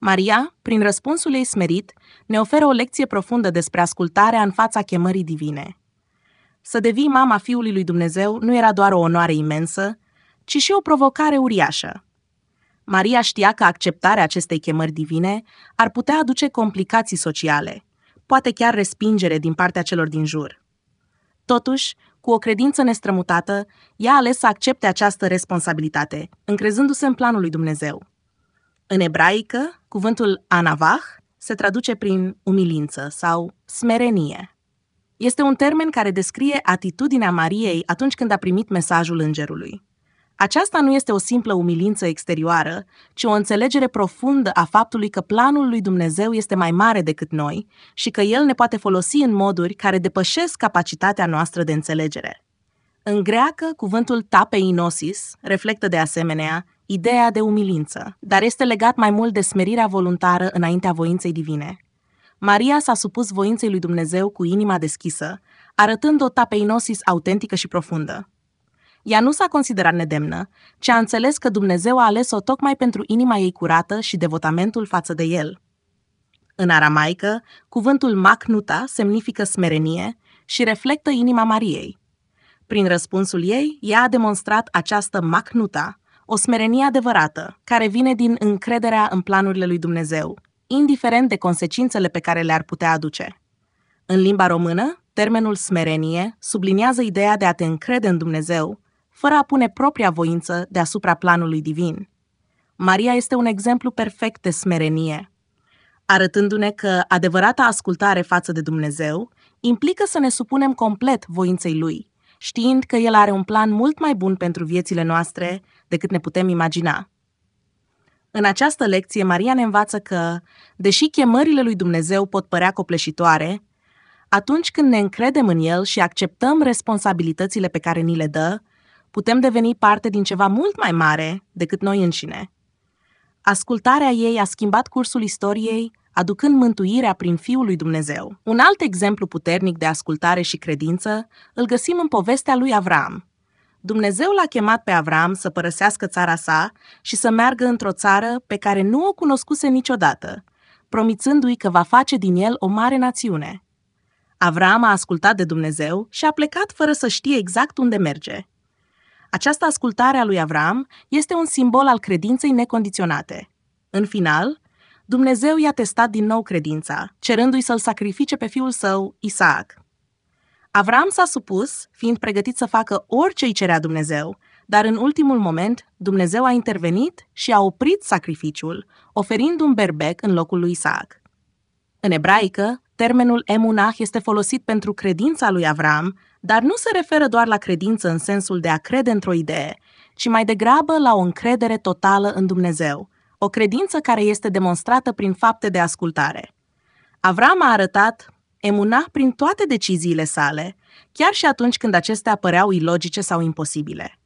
Maria, prin răspunsul ei smerit, ne oferă o lecție profundă despre ascultarea în fața chemării divine. Să devii mama Fiului lui Dumnezeu nu era doar o onoare imensă, ci și o provocare uriașă. Maria știa că acceptarea acestei chemări divine ar putea aduce complicații sociale, poate chiar respingere din partea celor din jur. Totuși, cu o credință nestrămutată, ea a ales să accepte această responsabilitate, încrezându-se în planul lui Dumnezeu. În ebraică, cuvântul anavah se traduce prin umilință sau smerenie. Este un termen care descrie atitudinea Mariei atunci când a primit mesajul îngerului. Aceasta nu este o simplă umilință exterioară, ci o înțelegere profundă a faptului că planul lui Dumnezeu este mai mare decât noi și că El ne poate folosi în moduri care depășesc capacitatea noastră de înțelegere. În greacă, cuvântul tapeinosis reflectă de asemenea ideea de umilință, dar este legat mai mult de smerirea voluntară înaintea voinței divine. Maria s-a supus voinței lui Dumnezeu cu inima deschisă, arătând o tapeinosis autentică și profundă. Ea nu s-a considerat nedemnă, ci a înțeles că Dumnezeu a ales-o tocmai pentru inima ei curată și devotamentul față de el. În aramaică, cuvântul macnuta semnifică smerenie și reflectă inima Mariei. Prin răspunsul ei, ea a demonstrat această macnuta, o smerenie adevărată, care vine din încrederea în planurile lui Dumnezeu, indiferent de consecințele pe care le-ar putea aduce. În limba română, termenul smerenie subliniază ideea de a te încrede în Dumnezeu, fără a pune propria voință deasupra planului divin. Maria este un exemplu perfect de smerenie, arătându-ne că adevărata ascultare față de Dumnezeu implică să ne supunem complet voinței Lui, știind că El are un plan mult mai bun pentru viețile noastre decât ne putem imagina. În această lecție, Maria ne învață că, deși chemările lui Dumnezeu pot părea copleșitoare, atunci când ne încredem în El și acceptăm responsabilitățile pe care ni le dă, putem deveni parte din ceva mult mai mare decât noi înșine. Ascultarea ei a schimbat cursul istoriei aducând mântuirea prin Fiul lui Dumnezeu. Un alt exemplu puternic de ascultare și credință îl găsim în povestea lui Avram. Dumnezeu l-a chemat pe Avram să părăsească țara sa și să meargă într-o țară pe care nu o cunoscuse niciodată, promițându-i că va face din el o mare națiune. Avram a ascultat de Dumnezeu și a plecat fără să știe exact unde merge. Această ascultare a lui Avram este un simbol al credinței necondiționate. În final, Dumnezeu i-a testat din nou credința, cerându-i să-l sacrifice pe fiul său, Isaac. Avram s-a supus, fiind pregătit să facă orice îi cerea Dumnezeu, dar în ultimul moment Dumnezeu a intervenit și a oprit sacrificiul, oferind un berbec în locul lui Isaac. În ebraică, termenul emunah este folosit pentru credința lui Avram, dar nu se referă doar la credință în sensul de a crede într-o idee, ci mai degrabă la o încredere totală în Dumnezeu – o credință care este demonstrată prin fapte de ascultare. Avram a arătat emuna prin toate deciziile sale, chiar și atunci când acestea păreau ilogice sau imposibile.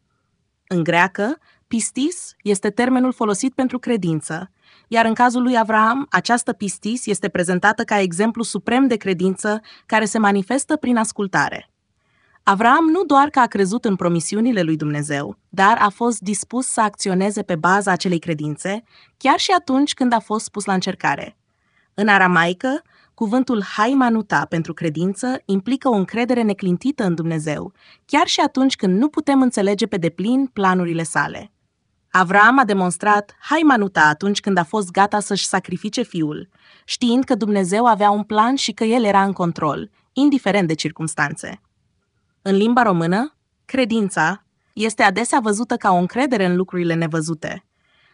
În greacă, pistis este termenul folosit pentru credință, iar în cazul lui Avram, această pistis este prezentată ca exemplu suprem de credință care se manifestă prin ascultare. Avram nu doar că a crezut în promisiunile lui Dumnezeu, dar a fost dispus să acționeze pe baza acelei credințe, chiar și atunci când a fost pus la încercare. În aramaică, cuvântul haimanuta pentru credință implică o încredere neclintită în Dumnezeu, chiar și atunci când nu putem înțelege pe deplin planurile sale. Avram a demonstrat haimanuta atunci când a fost gata să-și sacrifice fiul, știind că Dumnezeu avea un plan și că el era în control, indiferent de circumstanțe. În limba română, credința este adesea văzută ca o încredere în lucrurile nevăzute.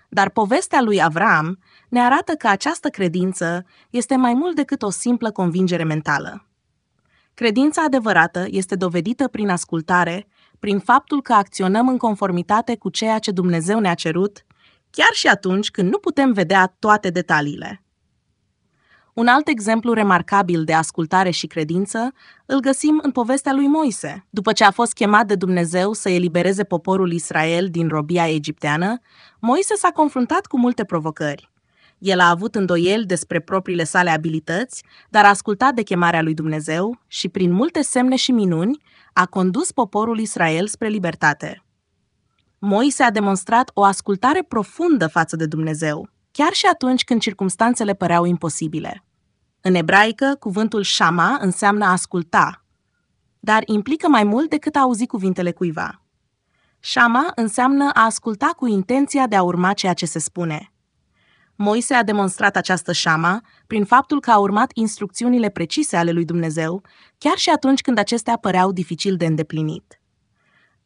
Dar povestea lui Avram ne arată că această credință este mai mult decât o simplă convingere mentală. Credința adevărată este dovedită prin ascultare, prin faptul că acționăm în conformitate cu ceea ce Dumnezeu ne-a cerut, chiar și atunci când nu putem vedea toate detaliile. Un alt exemplu remarcabil de ascultare și credință îl găsim în povestea lui Moise. După ce a fost chemat de Dumnezeu să elibereze poporul Israel din robia egipteană, Moise s-a confruntat cu multe provocări. El a avut îndoieli despre propriile sale abilități, dar a ascultat de chemarea lui Dumnezeu și, prin multe semne și minuni, a condus poporul Israel spre libertate. Moise a demonstrat o ascultare profundă față de Dumnezeu, chiar și atunci când circumstanțele păreau imposibile. În ebraică, cuvântul shama înseamnă asculta, dar implică mai mult decât a auzi cuvintele cuiva. Shama înseamnă a asculta cu intenția de a urma ceea ce se spune. Moise a demonstrat această shama prin faptul că a urmat instrucțiunile precise ale lui Dumnezeu, chiar și atunci când acestea păreau dificil de îndeplinit.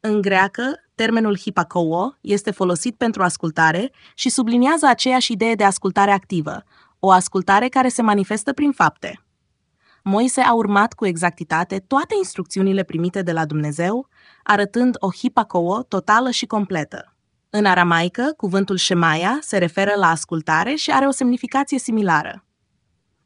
În greacă, termenul hipakouo este folosit pentru ascultare și subliniază aceeași idee de ascultare activă, o ascultare care se manifestă prin fapte. Moise a urmat cu exactitate toate instrucțiunile primite de la Dumnezeu, arătând o hipacouă totală și completă. În aramaică, cuvântul Shemaia se referă la ascultare și are o semnificație similară.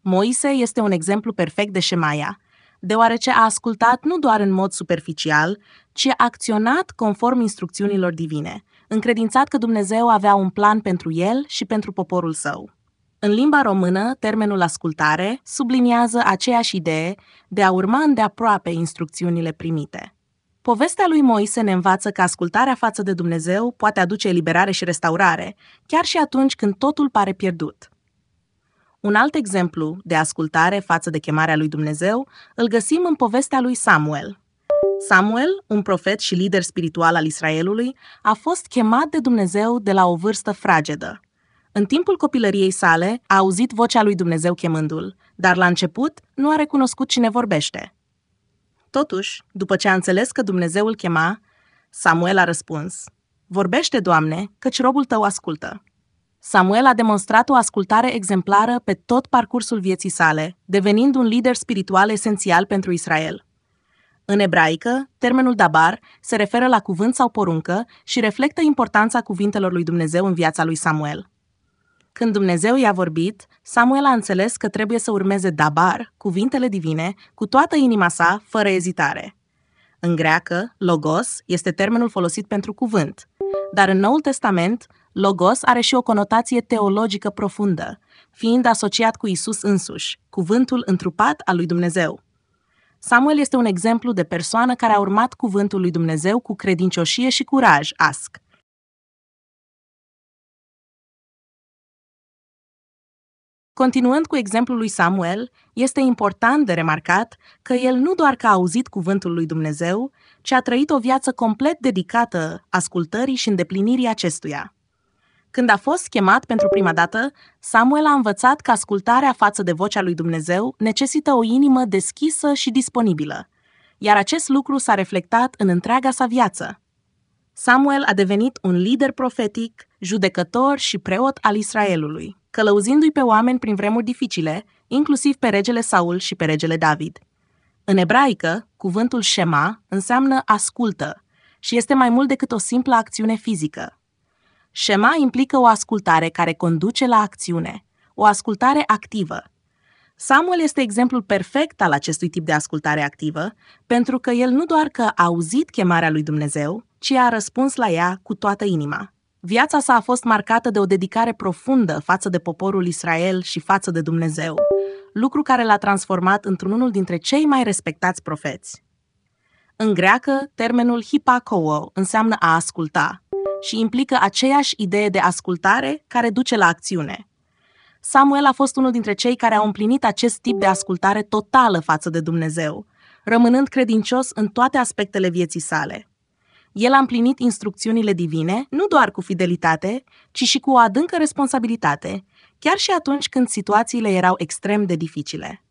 Moise este un exemplu perfect de Shemaia, deoarece a ascultat nu doar în mod superficial, ci a acționat conform instrucțiunilor divine, încredințat că Dumnezeu avea un plan pentru el și pentru poporul său. În limba română, termenul ascultare subliniază aceeași idee de a urma îndeaproape instrucțiunile primite. Povestea lui Moise ne învață că ascultarea față de Dumnezeu poate aduce eliberare și restaurare, chiar și atunci când totul pare pierdut. Un alt exemplu de ascultare față de chemarea lui Dumnezeu îl găsim în povestea lui Samuel. Samuel, un profet și lider spiritual al Israelului, a fost chemat de Dumnezeu de la o vârstă fragedă. În timpul copilăriei sale, a auzit vocea lui Dumnezeu chemându-l, dar la început nu a recunoscut cine vorbește. Totuși, după ce a înțeles că Dumnezeu îl chema, Samuel a răspuns, Vorbește, Doamne, căci robul tău ascultă. Samuel a demonstrat o ascultare exemplară pe tot parcursul vieții sale, devenind un lider spiritual esențial pentru Israel. În ebraică, termenul dabar se referă la cuvânt sau poruncă și reflectă importanța cuvintelor lui Dumnezeu în viața lui Samuel. Când Dumnezeu i-a vorbit, Samuel a înțeles că trebuie să urmeze dabar, cuvintele divine, cu toată inima sa, fără ezitare. În greacă, logos este termenul folosit pentru cuvânt, dar în Noul Testament, logos are și o conotație teologică profundă, fiind asociat cu Isus însuși, cuvântul întrupat al lui Dumnezeu. Samuel este un exemplu de persoană care a urmat cuvântul lui Dumnezeu cu credincioșie și curaj, asc. Continuând cu exemplul lui Samuel, este important de remarcat că el nu doar că a auzit cuvântul lui Dumnezeu, ci a trăit o viață complet dedicată ascultării și îndeplinirii acestuia. Când a fost chemat pentru prima dată, Samuel a învățat că ascultarea față de vocea lui Dumnezeu necesită o inimă deschisă și disponibilă, iar acest lucru s-a reflectat în întreaga sa viață. Samuel a devenit un lider profetic, judecător și preot al Israelului călăuzindu-i pe oameni prin vremuri dificile, inclusiv pe regele Saul și pe regele David. În ebraică, cuvântul Shema înseamnă ascultă și este mai mult decât o simplă acțiune fizică. Shema implică o ascultare care conduce la acțiune, o ascultare activă. Samuel este exemplul perfect al acestui tip de ascultare activă, pentru că el nu doar că a auzit chemarea lui Dumnezeu, ci a răspuns la ea cu toată inima. Viața sa a fost marcată de o dedicare profundă față de poporul Israel și față de Dumnezeu, lucru care l-a transformat într-unul dintre cei mai respectați profeți. În greacă, termenul hipakouo înseamnă a asculta și implică aceeași idee de ascultare care duce la acțiune. Samuel a fost unul dintre cei care au împlinit acest tip de ascultare totală față de Dumnezeu, rămânând credincios în toate aspectele vieții sale – el a împlinit instrucțiunile divine nu doar cu fidelitate, ci și cu o adâncă responsabilitate, chiar și atunci când situațiile erau extrem de dificile.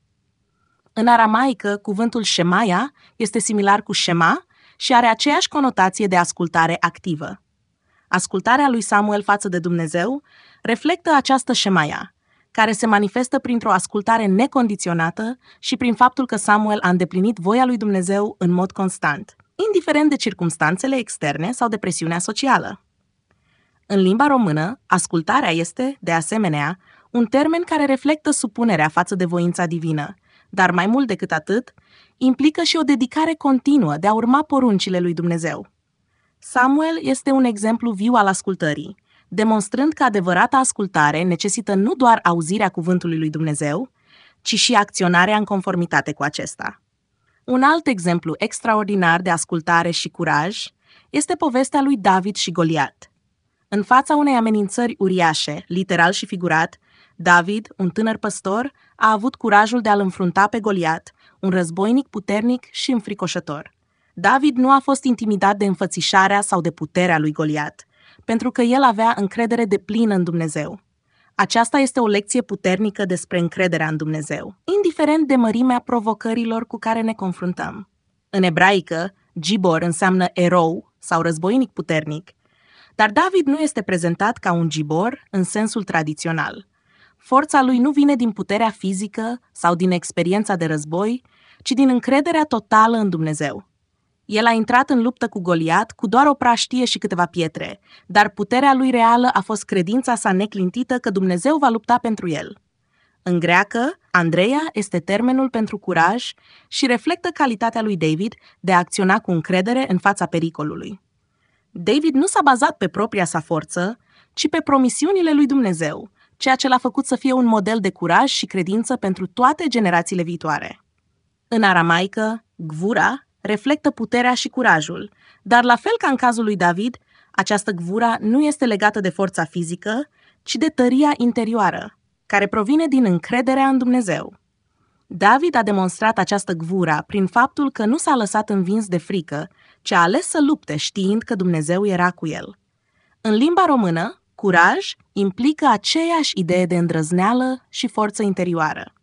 În aramaică, cuvântul shemaia este similar cu shema și are aceeași conotație de ascultare activă. Ascultarea lui Samuel față de Dumnezeu reflectă această shemaia, care se manifestă printr-o ascultare necondiționată și prin faptul că Samuel a îndeplinit voia lui Dumnezeu în mod constant – indiferent de circumstanțele externe sau de presiunea socială. În limba română, ascultarea este, de asemenea, un termen care reflectă supunerea față de voința divină, dar mai mult decât atât, implică și o dedicare continuă de a urma poruncile lui Dumnezeu. Samuel este un exemplu viu al ascultării, demonstrând că adevărata ascultare necesită nu doar auzirea cuvântului lui Dumnezeu, ci și acționarea în conformitate cu acesta. Un alt exemplu extraordinar de ascultare și curaj este povestea lui David și Goliat. În fața unei amenințări uriașe, literal și figurat, David, un tânăr păstor, a avut curajul de a-l înfrunta pe Goliat, un războinic puternic și înfricoșător. David nu a fost intimidat de înfățișarea sau de puterea lui Goliat, pentru că el avea încredere de plină în Dumnezeu. Aceasta este o lecție puternică despre încrederea în Dumnezeu, indiferent de mărimea provocărilor cu care ne confruntăm. În ebraică, gibor înseamnă erou sau războinic puternic, dar David nu este prezentat ca un gibor în sensul tradițional. Forța lui nu vine din puterea fizică sau din experiența de război, ci din încrederea totală în Dumnezeu. El a intrat în luptă cu Goliat cu doar o praștie și câteva pietre, dar puterea lui reală a fost credința sa neclintită că Dumnezeu va lupta pentru el. În greacă, Andreea este termenul pentru curaj și reflectă calitatea lui David de a acționa cu încredere în fața pericolului. David nu s-a bazat pe propria sa forță, ci pe promisiunile lui Dumnezeu, ceea ce l-a făcut să fie un model de curaj și credință pentru toate generațiile viitoare. În aramaică, gvura reflectă puterea și curajul, dar la fel ca în cazul lui David, această gvura nu este legată de forța fizică, ci de tăria interioară, care provine din încrederea în Dumnezeu. David a demonstrat această gvura prin faptul că nu s-a lăsat învins de frică, ci a ales să lupte știind că Dumnezeu era cu el. În limba română, curaj implică aceeași idee de îndrăzneală și forță interioară.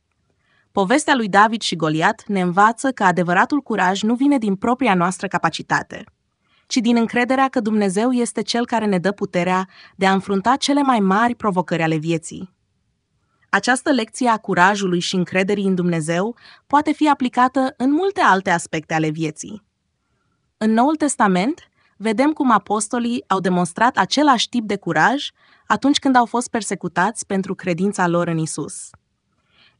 Povestea lui David și Goliat ne învață că adevăratul curaj nu vine din propria noastră capacitate, ci din încrederea că Dumnezeu este cel care ne dă puterea de a înfrunta cele mai mari provocări ale vieții. Această lecție a curajului și încrederii în Dumnezeu poate fi aplicată în multe alte aspecte ale vieții. În Noul Testament, vedem cum apostolii au demonstrat același tip de curaj atunci când au fost persecutați pentru credința lor în Isus.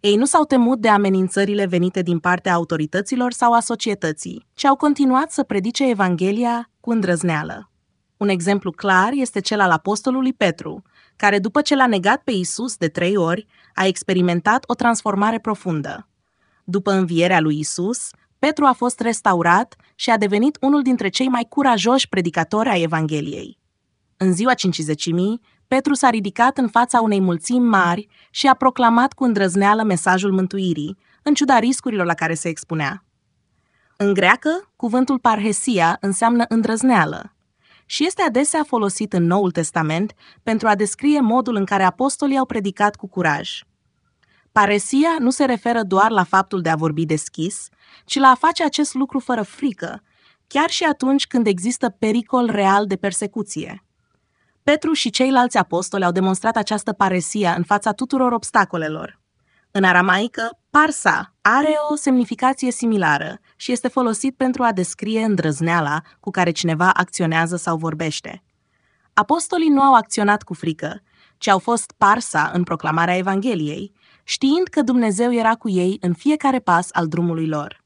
Ei nu s-au temut de amenințările venite din partea autorităților sau a societății, ci au continuat să predice Evanghelia cu îndrăzneală. Un exemplu clar este cel al apostolului Petru, care după ce l-a negat pe Isus de trei ori, a experimentat o transformare profundă. După învierea lui Isus, Petru a fost restaurat și a devenit unul dintre cei mai curajoși predicatori ai Evangheliei. În ziua cincizecimii, Petru s-a ridicat în fața unei mulțimi mari și a proclamat cu îndrăzneală mesajul mântuirii, în ciuda riscurilor la care se expunea. În greacă, cuvântul parhesia înseamnă îndrăzneală și este adesea folosit în Noul Testament pentru a descrie modul în care apostolii au predicat cu curaj. Paresia nu se referă doar la faptul de a vorbi deschis, ci la a face acest lucru fără frică, chiar și atunci când există pericol real de persecuție. Petru și ceilalți apostoli au demonstrat această paresia în fața tuturor obstacolelor. În aramaică, parsa are o semnificație similară și este folosit pentru a descrie îndrăzneala cu care cineva acționează sau vorbește. Apostolii nu au acționat cu frică, ci au fost parsa în proclamarea Evangheliei, știind că Dumnezeu era cu ei în fiecare pas al drumului lor.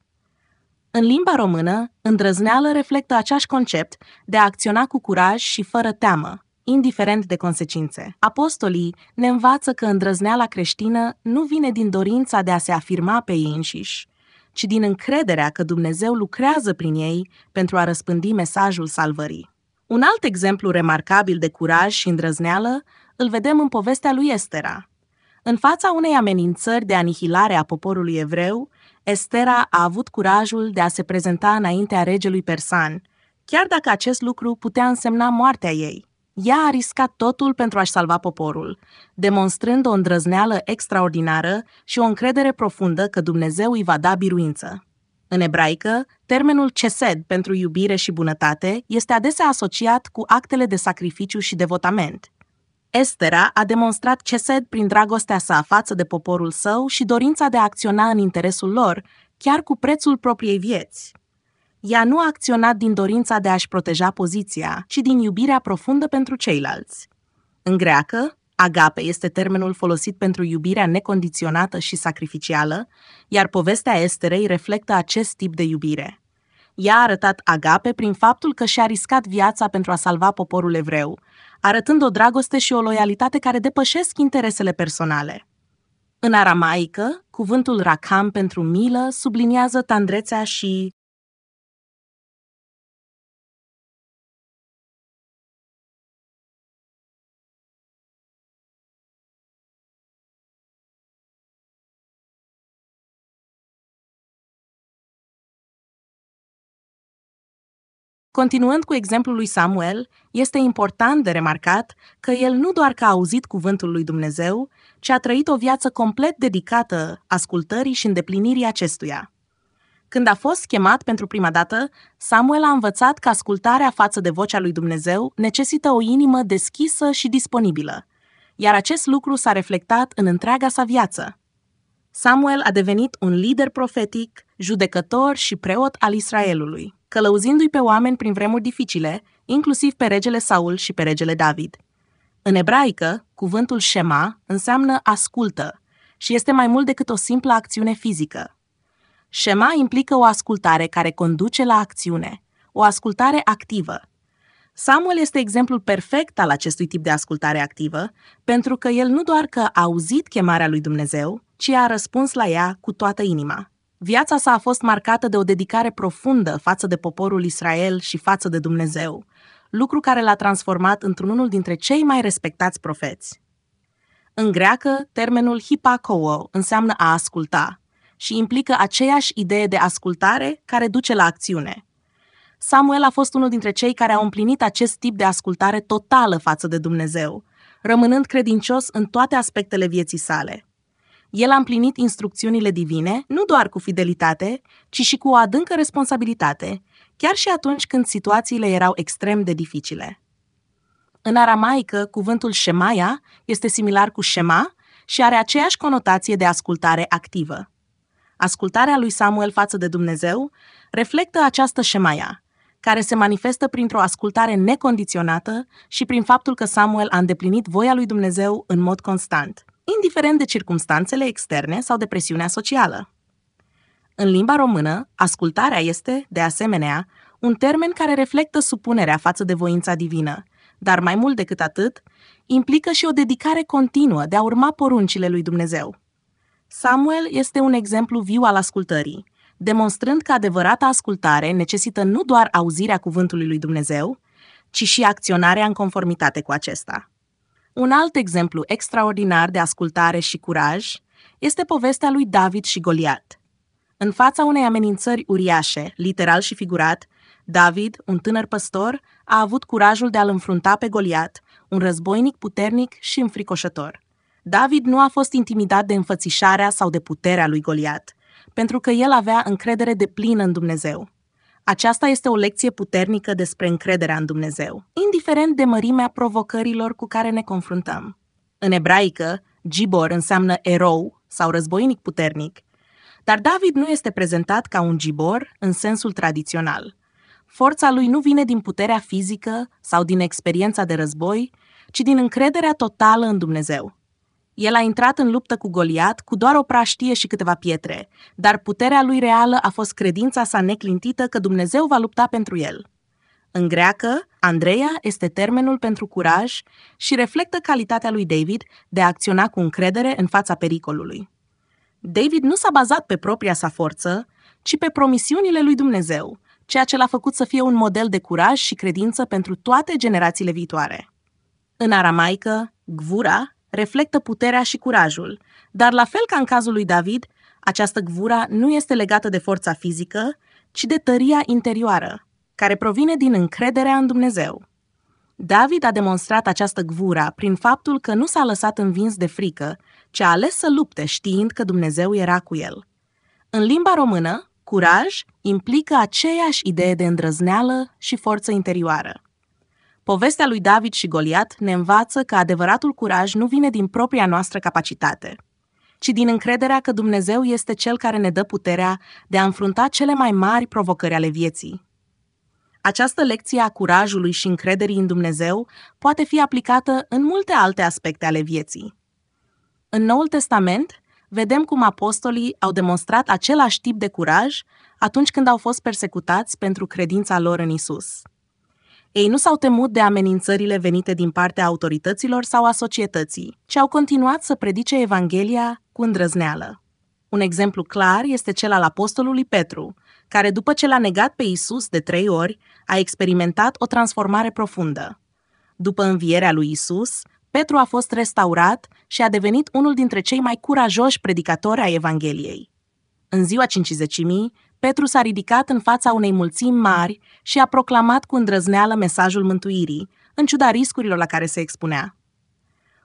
În limba română, îndrăzneală reflectă același concept de a acționa cu curaj și fără teamă, indiferent de consecințe. Apostolii ne învață că îndrăzneala creștină nu vine din dorința de a se afirma pe ei înșiși, ci din încrederea că Dumnezeu lucrează prin ei pentru a răspândi mesajul salvării. Un alt exemplu remarcabil de curaj și îndrăzneală îl vedem în povestea lui Estera. În fața unei amenințări de anihilare a poporului evreu, Estera a avut curajul de a se prezenta înaintea regelui persan, chiar dacă acest lucru putea însemna moartea ei ea a riscat totul pentru a-și salva poporul, demonstrând o îndrăzneală extraordinară și o încredere profundă că Dumnezeu îi va da biruință. În ebraică, termenul cesed pentru iubire și bunătate este adesea asociat cu actele de sacrificiu și devotament. Estera a demonstrat cesed prin dragostea sa față de poporul său și dorința de a acționa în interesul lor, chiar cu prețul propriei vieți. Ea nu a acționat din dorința de a-și proteja poziția, ci din iubirea profundă pentru ceilalți. În greacă, agape este termenul folosit pentru iubirea necondiționată și sacrificială, iar povestea Esterei reflectă acest tip de iubire. Ea a arătat agape prin faptul că și-a riscat viața pentru a salva poporul evreu, arătând o dragoste și o loialitate care depășesc interesele personale. În aramaică, cuvântul rakam pentru milă subliniază tandrețea și Continuând cu exemplul lui Samuel, este important de remarcat că el nu doar că a auzit cuvântul lui Dumnezeu, ci a trăit o viață complet dedicată ascultării și îndeplinirii acestuia. Când a fost chemat pentru prima dată, Samuel a învățat că ascultarea față de vocea lui Dumnezeu necesită o inimă deschisă și disponibilă, iar acest lucru s-a reflectat în întreaga sa viață. Samuel a devenit un lider profetic, judecător și preot al Israelului călăuzindu-i pe oameni prin vremuri dificile, inclusiv pe regele Saul și pe regele David. În ebraică, cuvântul Shema înseamnă ascultă și este mai mult decât o simplă acțiune fizică. Shema implică o ascultare care conduce la acțiune, o ascultare activă. Samuel este exemplul perfect al acestui tip de ascultare activă, pentru că el nu doar că a auzit chemarea lui Dumnezeu, ci a răspuns la ea cu toată inima. Viața sa a fost marcată de o dedicare profundă față de poporul Israel și față de Dumnezeu, lucru care l-a transformat într-unul dintre cei mai respectați profeți. În greacă, termenul hipakouo înseamnă a asculta și implică aceeași idee de ascultare care duce la acțiune. Samuel a fost unul dintre cei care au împlinit acest tip de ascultare totală față de Dumnezeu, rămânând credincios în toate aspectele vieții sale – el a împlinit instrucțiunile divine nu doar cu fidelitate, ci și cu o adâncă responsabilitate, chiar și atunci când situațiile erau extrem de dificile. În aramaică, cuvântul shemaia este similar cu shema și are aceeași conotație de ascultare activă. Ascultarea lui Samuel față de Dumnezeu reflectă această shemaia, care se manifestă printr-o ascultare necondiționată și prin faptul că Samuel a îndeplinit voia lui Dumnezeu în mod constant – indiferent de circumstanțele externe sau de presiunea socială. În limba română, ascultarea este, de asemenea, un termen care reflectă supunerea față de voința divină, dar mai mult decât atât, implică și o dedicare continuă de a urma poruncile lui Dumnezeu. Samuel este un exemplu viu al ascultării, demonstrând că adevărata ascultare necesită nu doar auzirea cuvântului lui Dumnezeu, ci și acționarea în conformitate cu acesta. Un alt exemplu extraordinar de ascultare și curaj este povestea lui David și Goliat. În fața unei amenințări uriașe, literal și figurat, David, un tânăr păstor, a avut curajul de a-l înfrunta pe Goliat, un războinic puternic și înfricoșător. David nu a fost intimidat de înfățișarea sau de puterea lui Goliat, pentru că el avea încredere de plină în Dumnezeu. Aceasta este o lecție puternică despre încrederea în Dumnezeu, indiferent de mărimea provocărilor cu care ne confruntăm. În ebraică, gibor înseamnă erou sau războinic puternic, dar David nu este prezentat ca un gibor în sensul tradițional. Forța lui nu vine din puterea fizică sau din experiența de război, ci din încrederea totală în Dumnezeu. El a intrat în luptă cu Goliat cu doar o praștie și câteva pietre, dar puterea lui reală a fost credința sa neclintită că Dumnezeu va lupta pentru el. În greacă, Andreea este termenul pentru curaj și reflectă calitatea lui David de a acționa cu încredere în fața pericolului. David nu s-a bazat pe propria sa forță, ci pe promisiunile lui Dumnezeu, ceea ce l-a făcut să fie un model de curaj și credință pentru toate generațiile viitoare. În aramaică, gvura reflectă puterea și curajul, dar la fel ca în cazul lui David, această gvura nu este legată de forța fizică, ci de tăria interioară, care provine din încrederea în Dumnezeu. David a demonstrat această gvura prin faptul că nu s-a lăsat învins de frică, ci a ales să lupte știind că Dumnezeu era cu el. În limba română, curaj implică aceeași idee de îndrăzneală și forță interioară. Povestea lui David și Goliat ne învață că adevăratul curaj nu vine din propria noastră capacitate, ci din încrederea că Dumnezeu este cel care ne dă puterea de a înfrunta cele mai mari provocări ale vieții. Această lecție a curajului și încrederii în Dumnezeu poate fi aplicată în multe alte aspecte ale vieții. În Noul Testament, vedem cum apostolii au demonstrat același tip de curaj atunci când au fost persecutați pentru credința lor în Isus. Ei nu s-au temut de amenințările venite din partea autorităților sau a societății, ci au continuat să predice Evanghelia cu îndrăzneală. Un exemplu clar este cel al apostolului Petru, care după ce l-a negat pe Isus de trei ori, a experimentat o transformare profundă. După învierea lui Isus, Petru a fost restaurat și a devenit unul dintre cei mai curajoși predicatori ai Evangheliei. În ziua cincizecimii, Petru s-a ridicat în fața unei mulțimi mari și a proclamat cu îndrăzneală mesajul mântuirii, în ciuda riscurilor la care se expunea.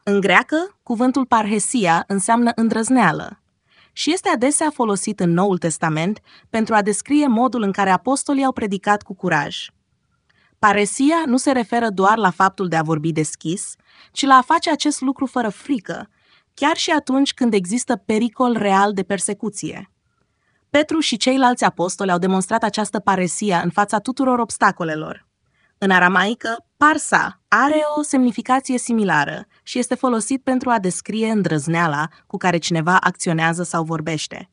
În greacă, cuvântul parhesia înseamnă îndrăzneală și este adesea folosit în Noul Testament pentru a descrie modul în care apostolii au predicat cu curaj. Paresia nu se referă doar la faptul de a vorbi deschis, ci la a face acest lucru fără frică, chiar și atunci când există pericol real de persecuție. Petru și ceilalți apostoli au demonstrat această paresia în fața tuturor obstacolelor. În aramaică, parsa are o semnificație similară și este folosit pentru a descrie îndrăzneala cu care cineva acționează sau vorbește.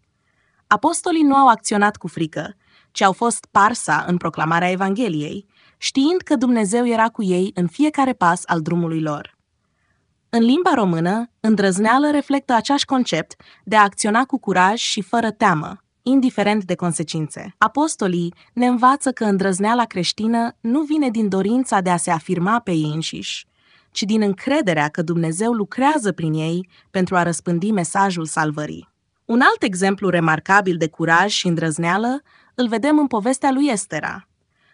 Apostolii nu au acționat cu frică, ci au fost parsa în proclamarea Evangheliei, știind că Dumnezeu era cu ei în fiecare pas al drumului lor. În limba română, îndrăzneală reflectă același concept de a acționa cu curaj și fără teamă, indiferent de consecințe. Apostolii ne învață că îndrăzneala creștină nu vine din dorința de a se afirma pe ei înșiși, ci din încrederea că Dumnezeu lucrează prin ei pentru a răspândi mesajul salvării. Un alt exemplu remarcabil de curaj și îndrăzneală îl vedem în povestea lui Estera.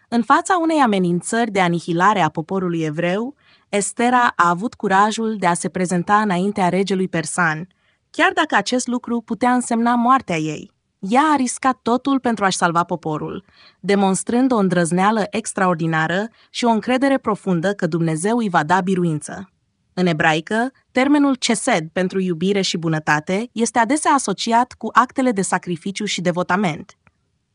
În fața unei amenințări de anihilare a poporului evreu, Estera a avut curajul de a se prezenta înaintea regelui persan, chiar dacă acest lucru putea însemna moartea ei. Ea a riscat totul pentru a-și salva poporul, demonstrând o îndrăzneală extraordinară și o încredere profundă că Dumnezeu îi va da biruință. În ebraică, termenul cesed pentru iubire și bunătate este adesea asociat cu actele de sacrificiu și devotament.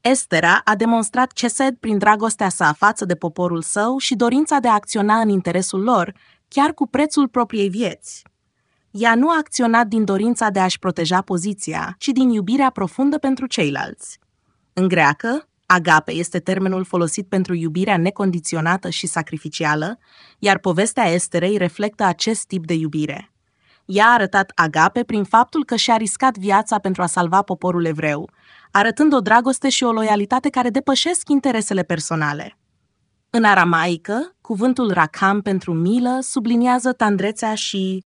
Estera a demonstrat cesed prin dragostea sa față de poporul său și dorința de a acționa în interesul lor, chiar cu prețul propriei vieți. Ea nu a acționat din dorința de a-și proteja poziția, ci din iubirea profundă pentru ceilalți. În greacă, agape este termenul folosit pentru iubirea necondiționată și sacrificială, iar povestea Esterei reflectă acest tip de iubire. Ea a arătat agape prin faptul că și-a riscat viața pentru a salva poporul evreu, arătând o dragoste și o loialitate care depășesc interesele personale. În aramaică, cuvântul rakam pentru milă subliniază tandrețea și